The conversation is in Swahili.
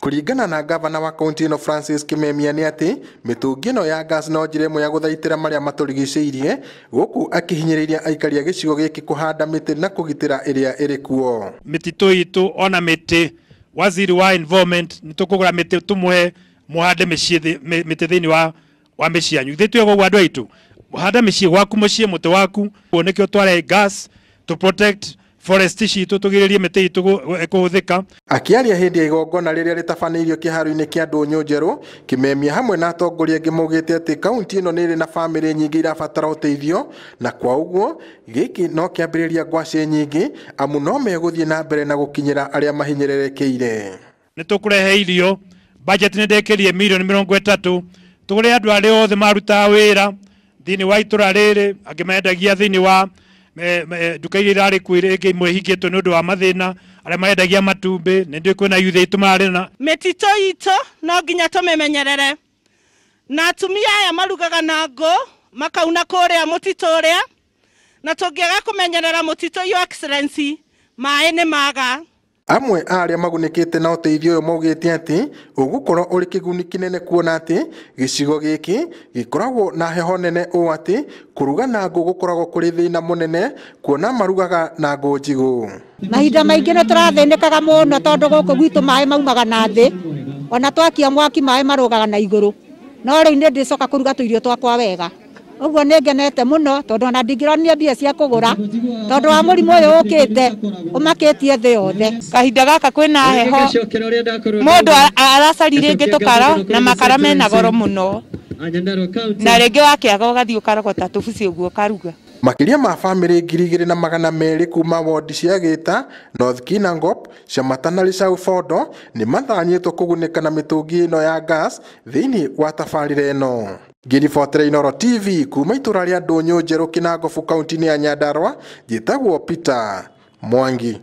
kuringana na gavana wa kaunti ino francis kimemia nĩ ati mĩtũngi ĩno ya gas no njĩra ĩmwe ya gũthaitĩra marĩa matũrigicĩirie gũkũ akĩhinyĩrĩria aikari a gĩcigo gĩkĩ kũhanda mĩtĩ na kũgitĩra ĩrĩa ĩrĩ kuo mĩtitũ itũ ona mĩtĩ waziri wa environment nĩ tũkũgũra tumwe tũmũhe mũhande mĩtĩ thĩinĩ wa wa mĩciĩ yanyu ithuĩ twĩga ũguo andũ aitũ handa mĩciĩ gwaku mũciĩ mũtĩ waku ũguo nĩkĩo tware gas to protect foresti citå tå gä rä rie mä tä itå eh, kå hå thä ka akä aria hä ndä ya igongona rä rä a rä tabanä kĩharo-inĩ kĩa ndũnyũ njerũ kĩmemia hamwe na atongoria angĩ te atĩ kaunti ĩno nĩ ĩrĩ na bamĩrĩ nyingĩ irabatara ũteithio na kwa ũguo gĩkĩ no kĩambĩrĩria ngwacĩ nyingĩ amu no megũthiĩ na mbere na gũkinyĩra arĩa mahinyĩrĩrĩkĩire nĩ tũkũrehe irio bajeti nĩ ndekĩrie mirioni mĩrongo ĩtatũ tũgũre andũ arĩa othe marutaga wĩra thĩinĩ wa itũra rĩrĩ angĩ mendagia thĩinĩ wa nduka iria irarä kuä rä ngä imwe nä å ndå wa mathä na arä a marendagia matumbä nä ndu kwä na yuthe itå marä na mä titå itå no nginya tå mä menyerere na atumia aya marugaga na ngå makauna kå rä a må titå å rä a na tå ngä aga kå menyerera må titå maä nä maga amwe a arĩa na ũteithio ũyũ maugĩte ati ũgũkorwo uri kĩguni kĩnene kuona ati gicigo giki gĩkoragwo na heho nene ũũ atĩ kũruga na ngũ gũkoragwo kũrĩ thĩna mũnene kuona marugaga na ngũ njigũ mahinda maingĩ nĩ tũrathĩnĩkaga mũno tondũ gũkũ gwitu mai maumaga na thi ona twakia mwaki mai marugaga na iguru no rĩu nĩ ndĩcoka kuruga tuirio twakwa wega uguo nä ngenete må no tondå ona ndingä mbia cia kå gå ra tondå wa må rimå å yå å kä te å makä tie thä yothe kahinda gaka kwä na heho må aracari aracarirä ngä tå na makara mena goro må no na rä ngä wakä aga å gathiä å karogota tå buci å guo karuga makiria ma bamĩrĩ ngiri igĩrĩ na magana merĩ kuuma wodi cia Gĩta, North Kinangop, Shamata na Lichalfodo nĩ mathanyĩtwo kugunika na mĩtũngi ĩno ya gas thĩinĩ wa tabarĩra ĩno. Ngĩribotere inoro TV kuuma itũra rĩa Ndũnyũ Njerũ Kĩnangobu kaunti-inĩ ya nyandarwa njĩtagwo Peter Mwangi.